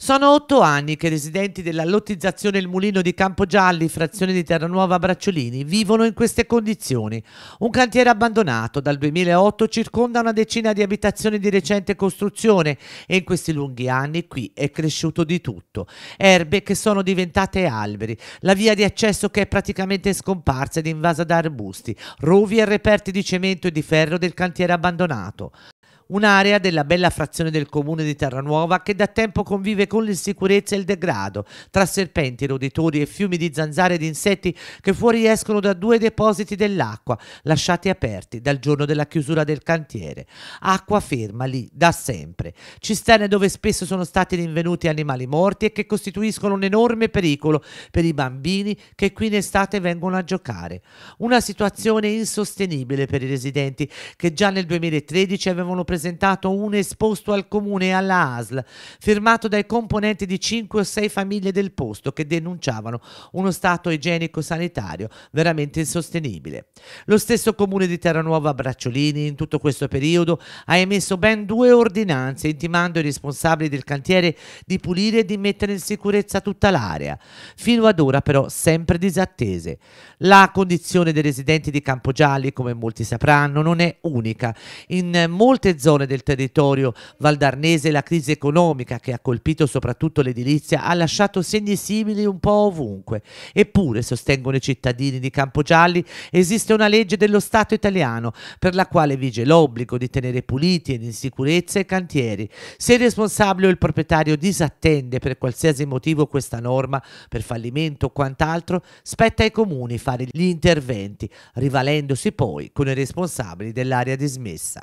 Sono otto anni che i residenti della lottizzazione Il Mulino di Campogialli, frazione di Terranuova Bracciolini, vivono in queste condizioni. Un cantiere abbandonato dal 2008 circonda una decina di abitazioni di recente costruzione e in questi lunghi anni qui è cresciuto di tutto. Erbe che sono diventate alberi, la via di accesso che è praticamente scomparsa ed invasa da arbusti, rovi e reperti di cemento e di ferro del cantiere abbandonato un'area della bella frazione del comune di Terranuova che da tempo convive con l'insicurezza e il degrado, tra serpenti, roditori e fiumi di zanzare ed insetti che fuoriescono da due depositi dell'acqua, lasciati aperti dal giorno della chiusura del cantiere. Acqua ferma lì da sempre, cisterne dove spesso sono stati rinvenuti animali morti e che costituiscono un enorme pericolo per i bambini che qui in estate vengono a giocare. Una situazione insostenibile per i residenti che già nel 2013 avevano presentato presentato un esposto al comune e alla ASL, firmato dai componenti di 5 o 6 famiglie del posto che denunciavano uno stato igienico-sanitario veramente insostenibile. Lo stesso comune di Terranuova Bracciolini in tutto questo periodo ha emesso ben due ordinanze intimando i responsabili del cantiere di pulire e di mettere in sicurezza tutta l'area, fino ad ora però sempre disattese. La condizione dei residenti di Campogialli, come molti sapranno, non è unica. In molte zone zone del territorio valdarnese la crisi economica che ha colpito soprattutto l'edilizia ha lasciato segni simili un po' ovunque. Eppure, sostengono i cittadini di Campogialli, esiste una legge dello Stato italiano per la quale vige l'obbligo di tenere puliti ed in sicurezza i cantieri. Se il responsabile o il proprietario disattende per qualsiasi motivo questa norma, per fallimento o quant'altro, spetta ai comuni fare gli interventi, rivalendosi poi con i responsabili dell'area dismessa.